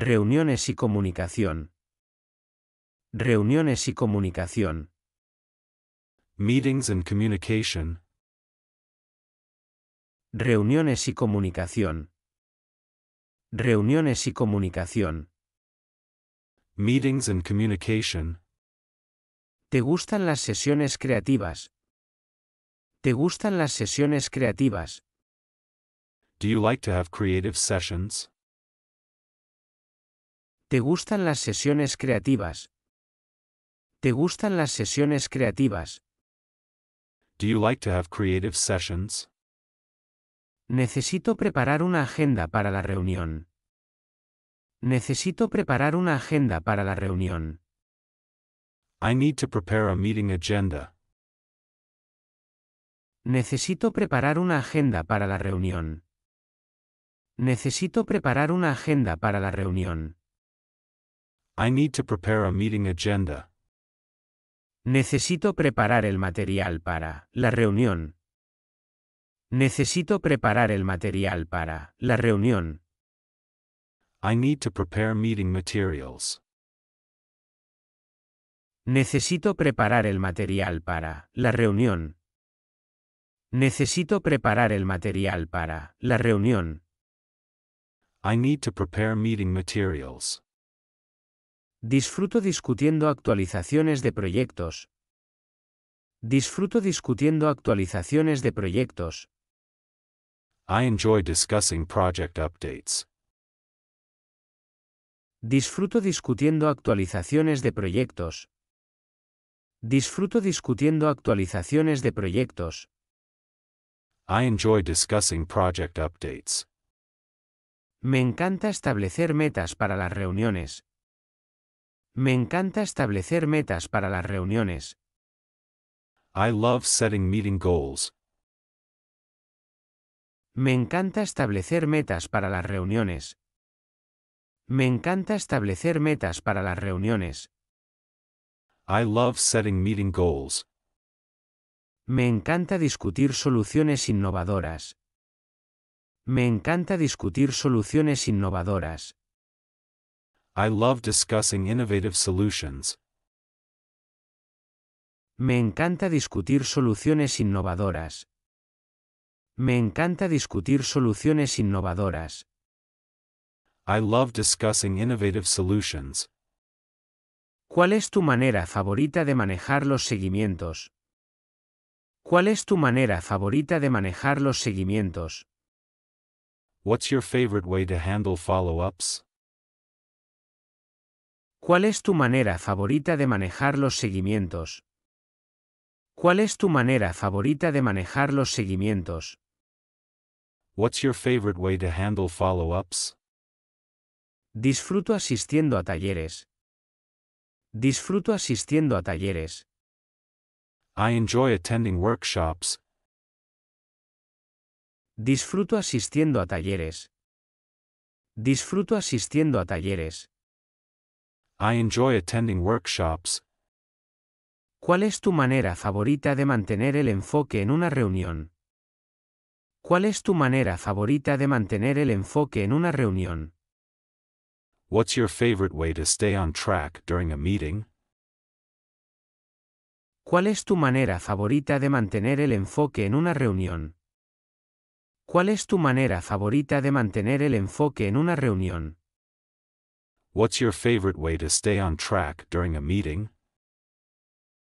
Reuniones y comunicación. Reuniones y comunicación. Meetings and communication. Reuniones y comunicación. Reuniones y comunicación. Meetings and communication. ¿Te gustan las sesiones creativas? ¿Te gustan las sesiones creativas? Do you like to have creative sessions? ¿Te gustan las sesiones creativas? ¿Te gustan las sesiones creativas? Do you like to have creative sessions? Necesito preparar una agenda para la reunión. Necesito preparar una agenda para la reunión. I need to prepare a meeting agenda. Necesito preparar una agenda para la reunión. Necesito preparar una agenda para la reunión. I need to prepare a meeting agenda. Necesito preparar el material para la reunión. Necesito preparar el material para la reunión. I need to prepare meeting materials. Necesito preparar el material para la reunión. Necesito preparar el material para la reunión. I need to prepare meeting materials. Disfruto discutiendo actualizaciones de proyectos. Disfruto discutiendo actualizaciones de proyectos. I enjoy discussing project updates. Disfruto discutiendo actualizaciones de proyectos. Disfruto discutiendo actualizaciones de proyectos. I enjoy discussing project updates. Me encanta establecer metas para las reuniones. Me encanta establecer metas para las reuniones. I love Me encanta establecer metas para las reuniones. Me encanta establecer metas para las reuniones. I love Me encanta discutir soluciones innovadoras. Me encanta discutir soluciones innovadoras. I love discussing innovative solutions. Me encanta discutir soluciones innovadoras. Me encanta discutir soluciones innovadoras. I love discussing innovative solutions. ¿Cuál es tu manera favorita de manejar los seguimientos? ¿Cuál es tu manera favorita de manejar los seguimientos? What's your favorite way to handle follow-ups? ¿Cuál es tu manera favorita de manejar los seguimientos? ¿Cuál es tu manera favorita de manejar los seguimientos? What's your favorite way to handle follow-ups? Disfruto asistiendo a talleres. Disfruto asistiendo a talleres. I enjoy attending workshops. Disfruto asistiendo a talleres. Disfruto asistiendo a talleres. I enjoy attending workshops. ¿Cuál es tu manera favorita de mantener el enfoque en una reunión? ¿Cuál es tu manera favorita de mantener el enfoque en una reunión? meeting? ¿Cuál es tu manera favorita de mantener el enfoque en una reunión? ¿Cuál es tu manera favorita de mantener el enfoque en una reunión? What's your favorite way to stay on track during a meeting?